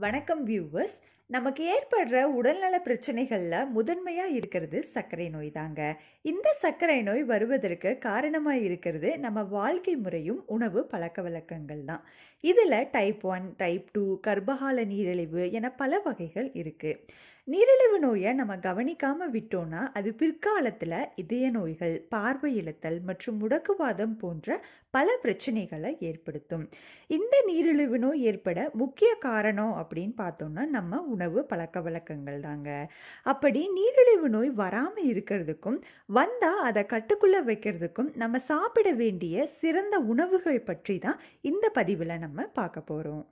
Vanakkam viewers நமக்கு ஏற்படுற உடல்நல பிரச்சனைகளில் முதன்மையாக இருக்கிறது சர்க்கரை நோய் தாங்க இந்த சர்க்கரை நோய் வருவதற்கு காரணமாக இருக்கிறது நம்ம வாழ்க்கை முறையும் உணவு பழக்க வழக்கங்கள் தான் இதில் டைப் ஒன் டைப் டூ கர்ப்பகால நீரிழிவு என பல வகைகள் இருக்குது நீரிழிவு நோயை நம்ம கவனிக்காமல் விட்டோம்னா அது பிற்காலத்தில் இதய நோய்கள் பார்வை இழத்தல் மற்றும் முடக்குவாதம் போன்ற பல பிரச்சனைகளை ஏற்படுத்தும் இந்த நீரிழிவு நோய் ஏற்பட முக்கிய காரணம் அப்படின்னு பார்த்தோம்னா நம்ம உணவு பழக்க வழக்கங்கள் தாங்க அப்படி நீரிழிவு நோய் வராமல் இருக்கிறதுக்கும் வந்தால் அதை கட்டுக்குள்ளே வைக்கிறதுக்கும் நம்ம சாப்பிட வேண்டிய சிறந்த உணவுகள் பற்றி தான் இந்த பதிவில் நம்ம பார்க்க போகிறோம்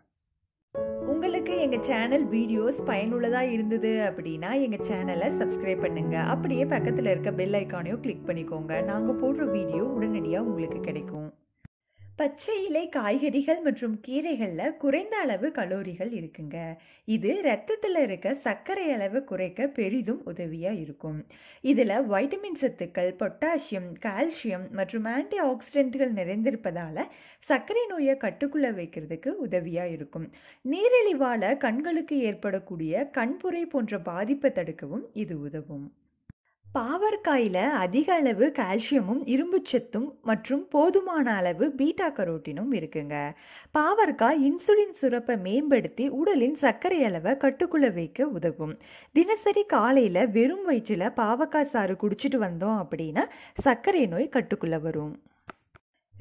உங்களுக்கு எங்கள் சேனல் வீடியோஸ் பயனுள்ளதாக இருந்தது அப்படின்னா எங்கள் சேனலை சப்ஸ்கிரைப் பண்ணுங்கள் அப்படியே பக்கத்தில் இருக்க பெல் ஐக்கானையும் கிளிக் பண்ணிக்கோங்க நாங்கள் போடுற வீடியோ உடனடியாக உங்களுக்கு கிடைக்கும் பச்சை இலை காய்கறிகள் மற்றும் கீரைகளில் குறைந்த அளவு கலோரிகள் இருக்குங்க இது ரத்தத்தில் இருக்க சர்க்கரை அளவு குறைக்க பெரிதும் உதவியாக இருக்கும் இதில் வைட்டமின் சத்துக்கள் பொட்டாசியம் கால்சியம் மற்றும் ஆன்டி ஆக்சிடென்ட்கள் நிறைந்திருப்பதால் சர்க்கரை நோயை கட்டுக்குள்ளே வைக்கிறதுக்கு உதவியாக இருக்கும் நீரிழிவால் கண்களுக்கு ஏற்படக்கூடிய கண்புரை போன்ற பாதிப்பை தடுக்கவும் இது உதவும் பாவற்காயில் அதிக அளவு கால்சியமும் இரும்புச்சத்தும் மற்றும் போதுமான அளவு பீட்டா கரோட்டினும் இருக்குங்க பாவற்காய் இன்சுலின் சுரப்பை மேம்படுத்தி உடலின் சர்க்கரை அளவை கட்டுக்குள்ள வைக்க உதவும் தினசரி காலையில் வெறும் வயிற்றில் பாவக்காய் சாறு குடிச்சிட்டு வந்தோம் அப்படின்னா சர்க்கரை நோய் கட்டுக்குள்ளே வரும்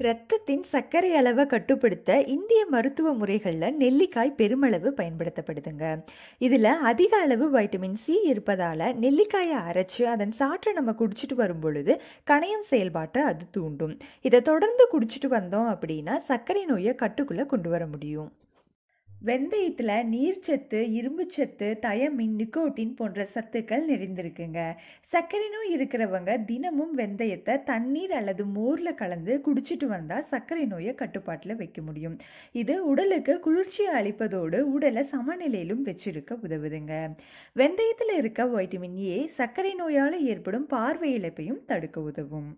இரத்தத்தின் சர்க்கரை அளவை கட்டுப்படுத்த இந்திய மருத்துவ முறைகளில் நெல்லிக்காய் பெருமளவு பயன்படுத்தப்படுதுங்க இதில் அதிக அளவு வைட்டமின் சி இருப்பதால் நெல்லிக்காயை அரைச்சி அதன் சாற்றை நம்ம குடிச்சிட்டு வரும் பொழுது கணையம் செயல்பாட்டை அது தூண்டும் இதை தொடர்ந்து குடிச்சிட்டு வந்தோம் அப்படின்னா சர்க்கரை நோயை கட்டுக்குள்ளே கொண்டு வர முடியும் வெந்தயத்தில் நீர்ச்சத்து இரும்புச்சத்து தயமின் நிக்கோட்டின் போன்ற சத்துக்கள் நிறைந்திருக்குங்க சர்க்கரை நோய் இருக்கிறவங்க தினமும் வெந்தயத்தை தண்ணீர் அல்லது மோரில் கலந்து குடிச்சிட்டு வந்தால் சர்க்கரை நோயை கட்டுப்பாட்டில் வைக்க முடியும் இது உடலுக்கு குளிர்ச்சியை அளிப்பதோடு உடலை சமநிலையிலும் வச்சிருக்க உதவுதுங்க வெந்தயத்தில் இருக்க வைட்டமின் ஏ சர்க்கரை நோயால் ஏற்படும் பார்வை இழப்பையும் தடுக்க உதவும்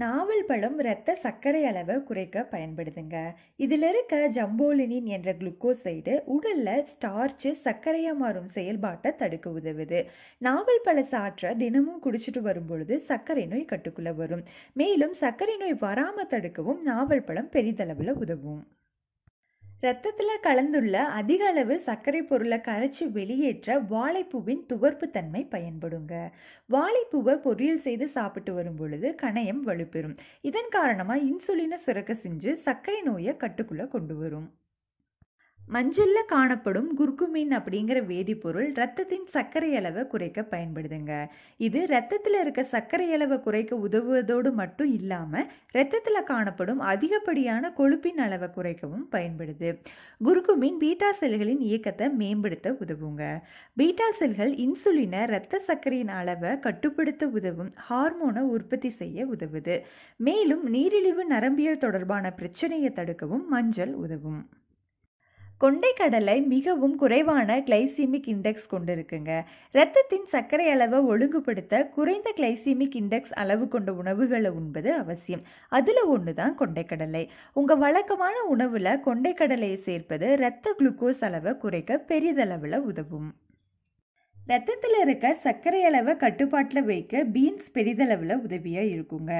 நாவல் பழம் இரத்த சர்க்கரை அளவை குறைக்க பயன்படுதுங்க இதில் இருக்க ஜம்போலினின் என்ற குளுக்கோசைடு உடலில் ஸ்டார்ச்சு சர்க்கரையாக மாறும் செயல்பாட்டை தடுக்க உதவுது நாவல் பழ சாற்ற தினமும் குடிச்சிட்டு வரும்பொழுது சர்க்கரை நோய் கட்டுக்குள்ளே வரும் மேலும் சர்க்கரை நோய் வராமல் தடுக்கவும் நாவல் பழம் பெரிதளவில் உதவும் இரத்தத்தில் கலந்துள்ள அதிக அளவு சர்க்கரை பொருளை கரைச்சி வெளியேற்ற வாழைப்பூவின் துவர்ப்பு தன்மை பயன்படுங்க வாழைப்பூவை பொரியல் செய்து சாப்பிட்டு வரும் பொழுது கணையம் வலுப்பெறும் இதன் காரணமாக இன்சுலினை சுரக்க செஞ்சு சர்க்கரை நோயை கட்டுக்குள்ளே கொண்டு வரும் மஞ்சளில் காணப்படும் குர்குமின் அப்படிங்கிற வேதிப்பொருள் ரத்தத்தின் சர்க்கரை அளவை குறைக்க பயன்படுதுங்க இது ரத்தத்தில் இருக்க சர்க்கரை அளவை குறைக்க உதவுவதோடு மட்டும் இல்லாமல் ரத்தத்தில் காணப்படும் அதிகப்படியான கொழுப்பின் அளவை குறைக்கவும் பயன்படுது குர்குமின் பீட்டா செல்களின் இயக்கத்தை மேம்படுத்த உதவுங்க பீட்டா செல்கள் இன்சுலினை ரத்த சர்க்கரையின் அளவை கட்டுப்படுத்த உதவும் ஹார்மோனை உற்பத்தி செய்ய உதவுது மேலும் நீரிழிவு நரம்பியல் தொடர்பான பிரச்சனையை தடுக்கவும் மஞ்சள் உதவும் கடலை மிகவும் குறைவான கிளைசீமிக் இண்டெக்ஸ் கொண்டிருக்குங்க இரத்தத்தின் சர்க்கரை அளவை ஒழுங்குபடுத்த குறைந்த கிளைசீமிக் இண்டெக்ஸ் அளவு கொண்ட உணவுகளை உண்பது அவசியம் அதில் ஒன்று தான் கொண்டைக்கடலை உங்கள் வழக்கமான உணவில் கொண்டைக்கடலையை சேர்ப்பது இரத்த குளுக்கோஸ் அளவை குறைக்க பெரிதளவில் உதவும் ரத்தத்தில் இருக்க சர்க்கரை அளவை கட்டுப்பாட்டில் வைக்க பீன்ஸ் பெரிதளவில் உதவியாக இருக்குங்க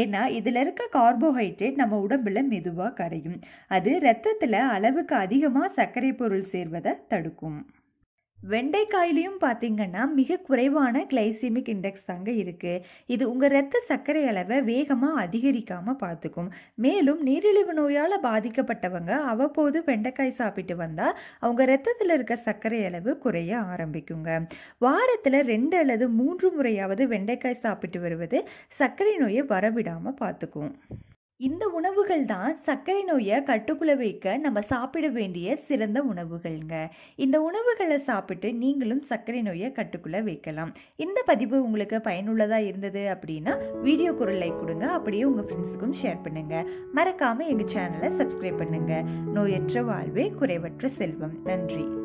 ஏன்னா இதில் இருக்க கார்போஹைட்ரேட் நம்ம உடம்பில் மெதுவாக கரையும் அது ரத்தத்தில் அளவுக்கு அதிகமாக சர்க்கரை பொருள் சேர்வதை தடுக்கும் வெண்டைக்காயிலையும் பார்த்தீங்கன்னா மிக குறைவான கிளைசிமிக் இண்டெக்ஸ் தாங்க இருக்குது இது உங்கள் ரத்த சர்க்கரை அளவை வேகமாக அதிகரிக்காமல் பார்த்துக்கும் மேலும் நீரிழிவு நோயால் பாதிக்கப்பட்டவங்க அவ்வப்போது வெண்டைக்காய் சாப்பிட்டு வந்தால் அவங்க ரத்தத்தில் இருக்க சர்க்கரை அளவு குறைய ஆரம்பிக்குங்க வாரத்தில் ரெண்டு அல்லது மூன்று முறையாவது வெண்டைக்காய் சாப்பிட்டு வருவது சர்க்கரை நோயை வரவிடாமல் பார்த்துக்கும் இந்த உணவுகள் தான் சர்க்கரை நோயை கட்டுக்குள்ள வைக்க நம்ம சாப்பிட வேண்டிய சிறந்த உணவுகள்ங்க இந்த உணவுகளை சாப்பிட்டு நீங்களும் சர்க்கரை நோயை கட்டுக்குள்ள வைக்கலாம் இந்த பதிவு உங்களுக்கு பயனுள்ளதாக இருந்தது அப்படின்னா வீடியோ குரல் லைக் கொடுங்க அப்படியே உங்கள் ஃப்ரெண்ட்ஸுக்கும் ஷேர் பண்ணுங்கள் மறக்காமல் எங்கள் சேனலை சப்ஸ்கிரைப் பண்ணுங்கள் நோயற்ற வாழ்வே குறைவற்ற செல்வம் நன்றி